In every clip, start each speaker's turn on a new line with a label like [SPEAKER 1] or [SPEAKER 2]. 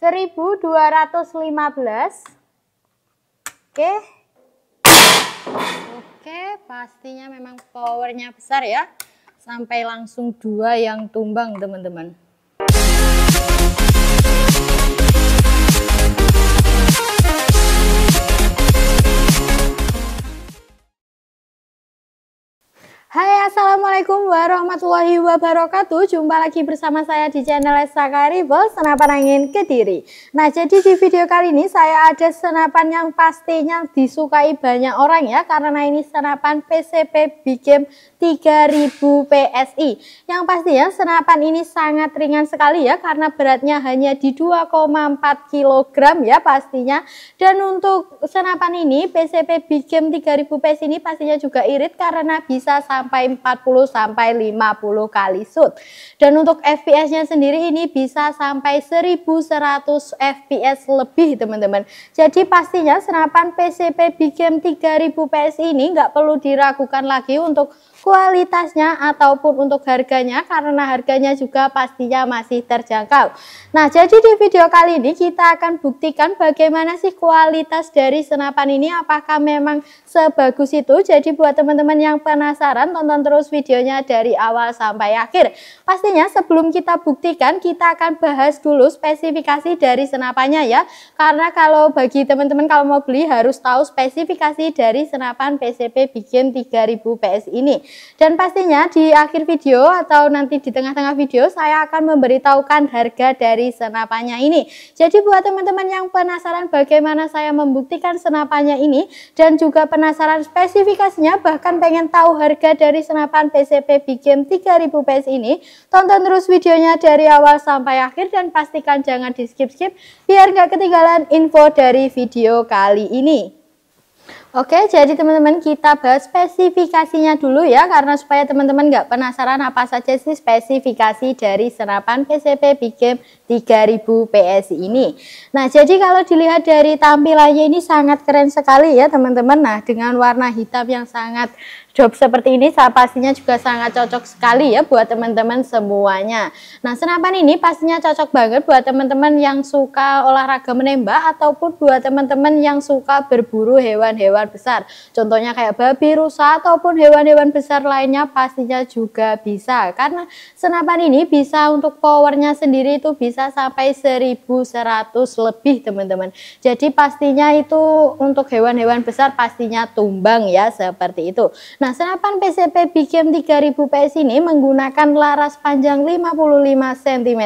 [SPEAKER 1] 1215. Oke. Oke, pastinya memang powernya besar ya. Sampai langsung dua yang tumbang, teman-teman. Hai Assalamualaikum warahmatullahi wabarakatuh Jumpa lagi bersama saya di channel Saka Ribol Senapan Angin Kediri Nah jadi di video kali ini saya ada senapan yang pastinya disukai banyak orang ya Karena ini senapan PCP Big Game 3000 PSI Yang pastinya senapan ini sangat ringan sekali ya Karena beratnya hanya di 2,4 kg ya pastinya Dan untuk senapan ini PCP Big Game 3000 PSI ini pastinya juga irit karena bisa sama sampai 40 sampai 50 kali shoot. Dan untuk FPS-nya sendiri ini bisa sampai 1100 FPS lebih teman-teman. Jadi pastinya senapan PCP Big Game 3000 PS ini nggak perlu diragukan lagi untuk kualitasnya ataupun untuk harganya karena harganya juga pastinya masih terjangkau. Nah, jadi di video kali ini kita akan buktikan bagaimana sih kualitas dari senapan ini apakah memang sebagus itu. Jadi buat teman-teman yang penasaran tonton terus videonya dari awal sampai akhir. Pastinya sebelum kita buktikan kita akan bahas dulu spesifikasi dari senapannya ya. Karena kalau bagi teman-teman kalau mau beli harus tahu spesifikasi dari senapan PCP Bikin 3000 PS ini. Dan pastinya di akhir video atau nanti di tengah-tengah video saya akan memberitahukan harga dari senapannya ini. Jadi buat teman-teman yang penasaran bagaimana saya membuktikan senapannya ini dan juga penasaran spesifikasinya bahkan pengen tahu harga dari senapan PCP Big Game 3000 PS ini, tonton terus videonya dari awal sampai akhir dan pastikan jangan di skip-skip biar nggak ketinggalan info dari video kali ini. Oke, jadi teman-teman kita bahas spesifikasinya dulu ya, karena supaya teman-teman nggak penasaran apa saja sih spesifikasi dari senapan PCP Big Game 3000 PSI ini. Nah, jadi kalau dilihat dari tampilannya ini sangat keren sekali ya teman-teman. Nah, dengan warna hitam yang sangat job seperti ini pastinya juga sangat cocok sekali ya buat teman-teman semuanya. Nah, senapan ini pastinya cocok banget buat teman-teman yang suka olahraga menembak ataupun buat teman-teman yang suka berburu hewan-hewan besar. Contohnya kayak babi, rusa ataupun hewan-hewan besar lainnya pastinya juga bisa. Karena senapan ini bisa untuk powernya sendiri itu bisa bisa sampai 1100 lebih teman-teman. Jadi pastinya itu untuk hewan-hewan besar pastinya tumbang ya seperti itu. Nah senapan PCP Bigem 3000 PS ini menggunakan laras panjang 55 cm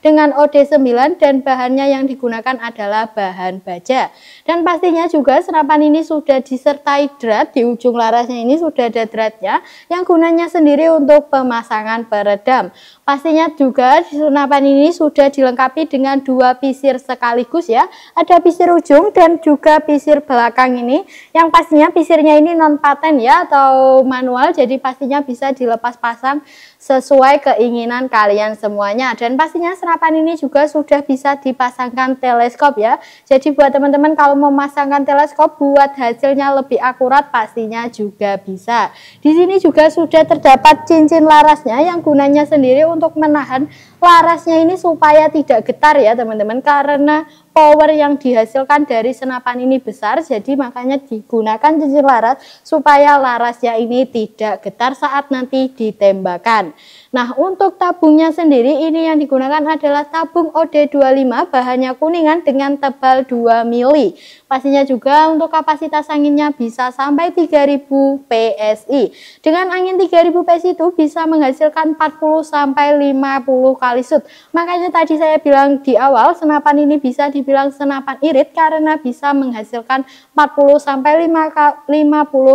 [SPEAKER 1] dengan OD9 dan bahannya yang digunakan adalah bahan baja. Dan pastinya juga senapan ini sudah disertai drat di ujung larasnya ini sudah ada dratnya yang gunanya sendiri untuk pemasangan peredam. Pastinya juga senapan ini sudah dilengkapi dengan dua pisir sekaligus ya. Ada pisir ujung dan juga pisir belakang ini. Yang pastinya pisirnya ini non paten ya atau manual jadi pastinya bisa dilepas pasang sesuai keinginan kalian semuanya. Dan pastinya serapan ini juga sudah bisa dipasangkan teleskop ya. Jadi buat teman-teman kalau memasangkan teleskop buat hasilnya lebih akurat pastinya juga bisa. Di sini juga sudah terdapat cincin larasnya yang gunanya sendiri untuk menahan larasnya ini supaya saya tidak getar ya teman-teman karena power yang dihasilkan dari senapan ini besar jadi makanya digunakan cincin laras supaya larasnya ini tidak getar saat nanti ditembakkan. Nah, untuk tabungnya sendiri ini yang digunakan adalah tabung OD25 bahannya kuningan dengan tebal 2 mili. Pastinya juga untuk kapasitas anginnya bisa sampai 3000 PSI. Dengan angin 3000 PSI itu bisa menghasilkan 40 sampai 50 kali sud Makanya tadi saya bilang di awal senapan ini bisa dibilang senapan irit karena bisa menghasilkan 40 sampai 50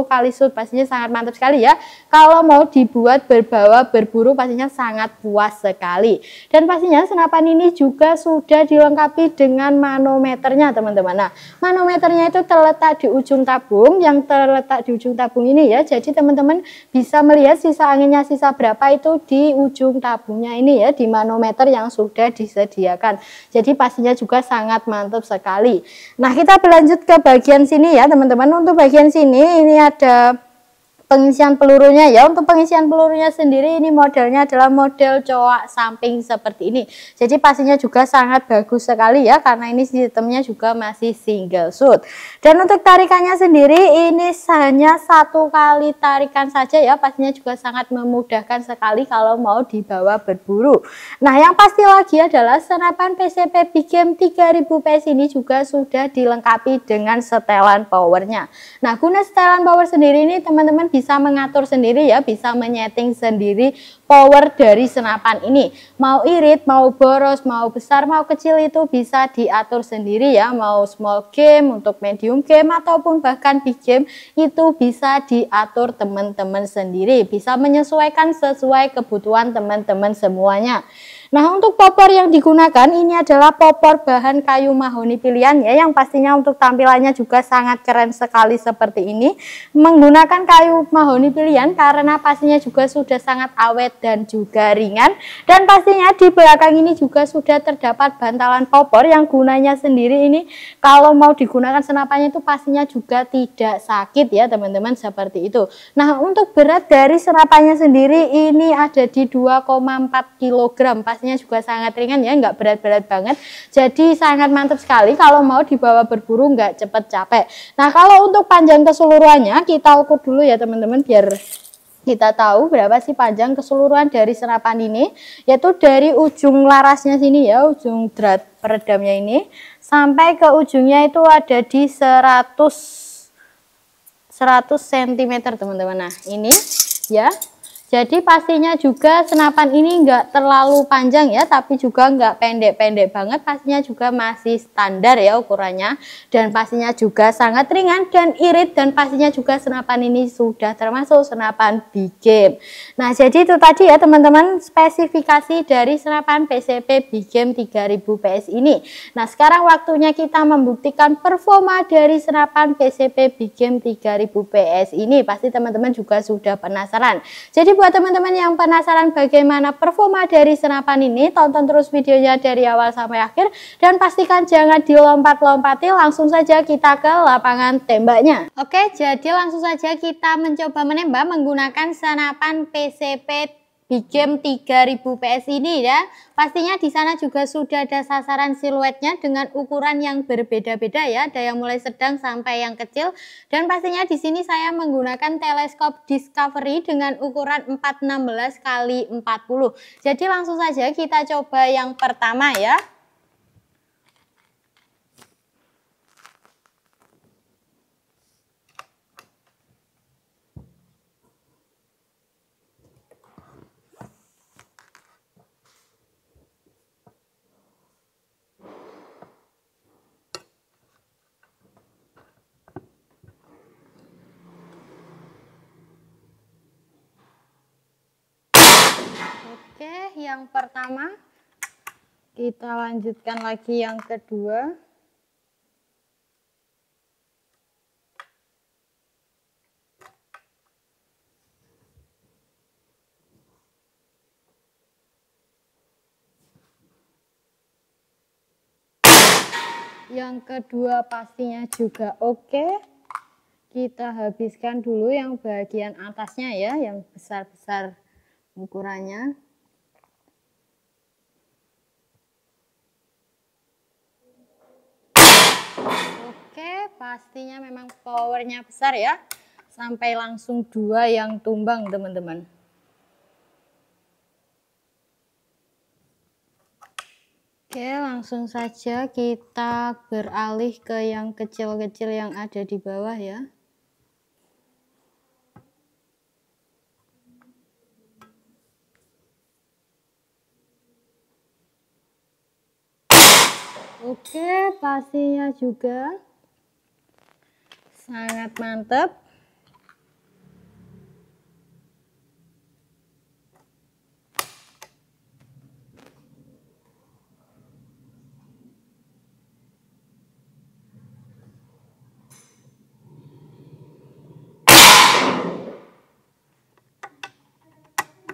[SPEAKER 1] kali sud Pastinya sangat mantap sekali ya. Kalau mau dibuat berbawa berburu pasti pastinya sangat puas sekali. Dan pastinya senapan ini juga sudah dilengkapi dengan manometernya teman-teman. Nah, manometernya itu terletak di ujung tabung, yang terletak di ujung tabung ini ya. Jadi teman-teman bisa melihat sisa anginnya sisa berapa itu di ujung tabungnya ini ya, di manometer yang sudah disediakan. Jadi pastinya juga sangat mantap sekali. Nah, kita berlanjut ke bagian sini ya teman-teman. Untuk bagian sini ini ada pengisian pelurunya ya untuk pengisian pelurunya sendiri ini modelnya adalah model coak samping seperti ini jadi pastinya juga sangat bagus sekali ya karena ini sistemnya juga masih single shoot dan untuk tarikannya sendiri ini hanya satu kali tarikan saja ya pastinya juga sangat memudahkan sekali kalau mau dibawa berburu nah yang pasti lagi adalah senapan PCP Big Game 3000 PS ini juga sudah dilengkapi dengan setelan powernya nah guna setelan power sendiri ini teman-teman bisa mengatur sendiri ya, bisa menyeting sendiri power dari senapan ini. Mau irit, mau boros, mau besar, mau kecil itu bisa diatur sendiri ya, mau small game, untuk medium game, ataupun bahkan big game itu bisa diatur teman-teman sendiri. Bisa menyesuaikan sesuai kebutuhan teman-teman semuanya. Nah, untuk popor yang digunakan ini adalah popor bahan kayu mahoni pilihan ya yang pastinya untuk tampilannya juga sangat keren sekali seperti ini. Menggunakan kayu mahoni pilihan karena pastinya juga sudah sangat awet dan juga ringan. Dan pastinya di belakang ini juga sudah terdapat bantalan popor yang gunanya sendiri ini kalau mau digunakan senapannya itu pastinya juga tidak sakit ya teman-teman seperti itu. Nah, untuk berat dari serapannya sendiri ini ada di 2,4 kg kelasnya juga sangat ringan ya, nggak berat-berat banget. Jadi sangat mantap sekali kalau mau dibawa berburu nggak cepet capek. Nah kalau untuk panjang keseluruhannya kita ukur dulu ya teman-teman biar kita tahu berapa sih panjang keseluruhan dari serapan ini yaitu dari ujung larasnya sini ya ujung drat peredamnya ini sampai ke ujungnya itu ada di 100 100 cm teman-teman nah ini ya jadi pastinya juga senapan ini nggak terlalu panjang ya, tapi juga nggak pendek-pendek banget. Pastinya juga masih standar ya ukurannya. Dan pastinya juga sangat ringan dan irit. Dan pastinya juga senapan ini sudah termasuk senapan big game. Nah jadi itu tadi ya teman-teman spesifikasi dari senapan PCP big game 3000 PS ini. Nah sekarang waktunya kita membuktikan performa dari senapan PCP big game 3000 PS ini. Pasti teman-teman juga sudah penasaran. Jadi buat teman-teman yang penasaran bagaimana performa dari senapan ini, tonton terus videonya dari awal sampai akhir dan pastikan jangan dilompat-lompati, langsung saja kita ke lapangan tembaknya. Oke, jadi langsung saja kita mencoba menembak menggunakan senapan PCP tiga 3000 PS ini ya. Pastinya di sana juga sudah ada sasaran siluetnya dengan ukuran yang berbeda-beda ya, ada yang mulai sedang sampai yang kecil. Dan pastinya di sini saya menggunakan teleskop Discovery dengan ukuran 416 kali 40. Jadi langsung saja kita coba yang pertama ya. Oke, yang pertama kita lanjutkan lagi yang kedua. yang kedua pastinya juga oke kita habiskan dulu yang bagian atasnya ya yang besar-besar ukurannya oke pastinya memang powernya besar ya sampai langsung dua yang tumbang teman-teman Oke, langsung saja kita beralih ke yang kecil-kecil yang ada di bawah ya. Oke, pastinya juga sangat mantap.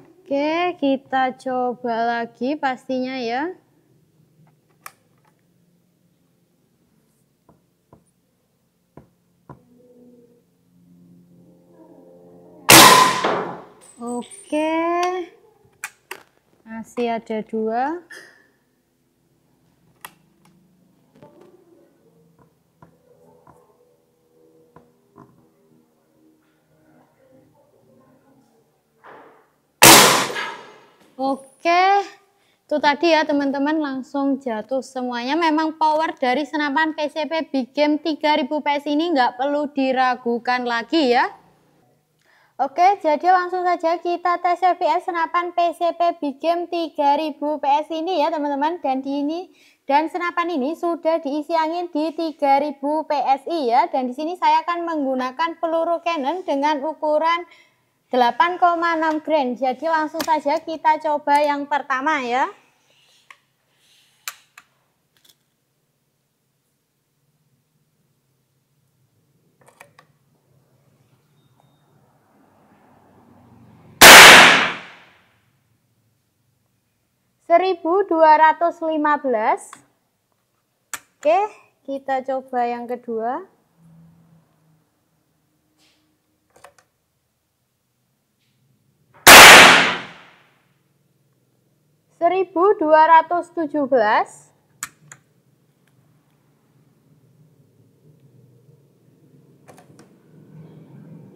[SPEAKER 1] Oke, kita coba lagi pastinya ya. Oke. Masih ada dua. Oke, itu tadi ya teman-teman langsung jatuh semuanya. Memang power dari senapan PCP Big Game 3000 PS ini nggak perlu diragukan lagi ya. Oke, jadi langsung saja kita tes FPS senapan PCP Big Game 3000 PS ini ya teman-teman dan di ini dan senapan ini sudah diisi angin di 3000 PSI ya dan di sini saya akan menggunakan peluru cannon dengan ukuran 8,6 grain. Jadi langsung saja kita coba yang pertama ya. 1215. Oke, kita coba yang kedua. Seribu dua ratus tujuh belas,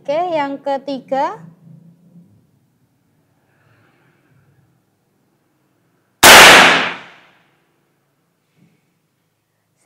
[SPEAKER 1] oke, yang ketiga.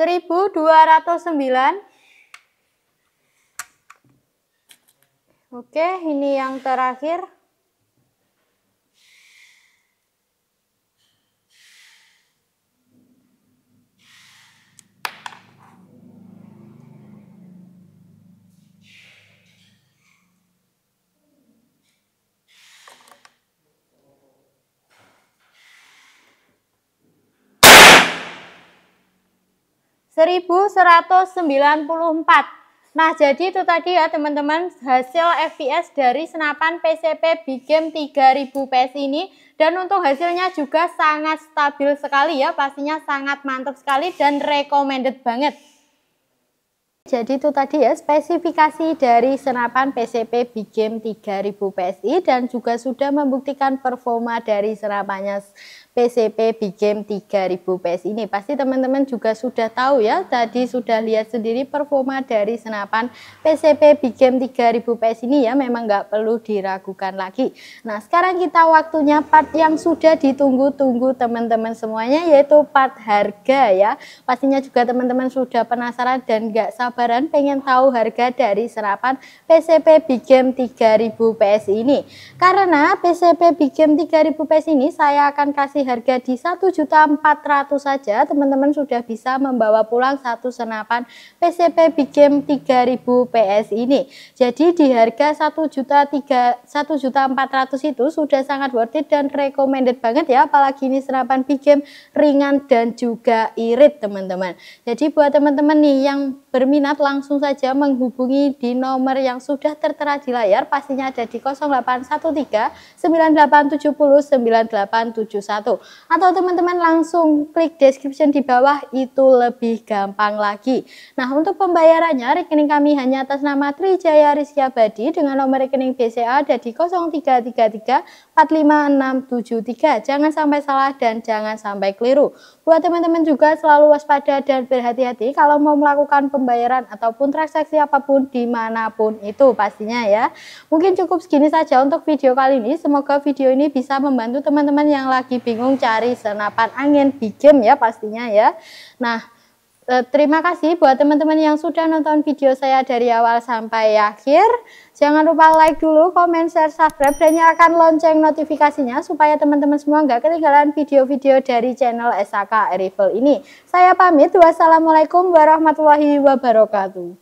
[SPEAKER 1] 1209 Oke, ini yang terakhir. 1194. Nah, jadi itu tadi ya teman-teman hasil FPS dari senapan PCP Big Game 3000 PS ini dan untuk hasilnya juga sangat stabil sekali ya, pastinya sangat mantap sekali dan recommended banget. Jadi itu tadi ya spesifikasi dari senapan PCP Big Game 3000 PSI dan juga sudah membuktikan performa dari senapannya PCP Big Game 3000 PS ini. Pasti teman-teman juga sudah tahu ya, tadi sudah lihat sendiri performa dari senapan PCP Big Game 3000 PS ini ya, memang nggak perlu diragukan lagi. Nah, sekarang kita waktunya part yang sudah ditunggu-tunggu teman-teman semuanya, yaitu part harga ya. Pastinya juga teman-teman sudah penasaran dan nggak sabaran pengen tahu harga dari senapan PCP Big Game 3000 PS ini. Karena PCP Big Game 3000 PS ini saya akan kasih harga di juta 1.400 saja teman-teman sudah bisa membawa pulang satu senapan PCP Big Game 3000 PS ini. Jadi di harga juta juta 1.400 itu sudah sangat worth it dan recommended banget ya apalagi ini senapan Big Game ringan dan juga irit teman-teman. Jadi buat teman-teman nih yang berminat langsung saja menghubungi di nomor yang sudah tertera di layar pastinya ada di 0813 9870 9871. Gitu. atau teman-teman langsung klik description di bawah itu lebih gampang lagi. Nah, untuk pembayarannya rekening kami hanya atas nama Trijaya Rizky Abadi dengan nomor rekening BCA ada di 0333 45673. Jangan sampai salah dan jangan sampai keliru. Buat teman-teman juga selalu waspada dan berhati-hati kalau mau melakukan pembayaran ataupun transaksi apapun dimanapun itu pastinya ya. Mungkin cukup segini saja untuk video kali ini. Semoga video ini bisa membantu teman-teman yang lagi bingung cari senapan angin big game ya pastinya ya. Nah, Eh, terima kasih buat teman-teman yang sudah nonton video saya dari awal sampai akhir. Jangan lupa like dulu, komen, share, subscribe, dan nyalakan lonceng notifikasinya supaya teman-teman semua nggak ketinggalan video-video dari channel SAK Arrival ini. Saya pamit, wassalamualaikum warahmatullahi wabarakatuh.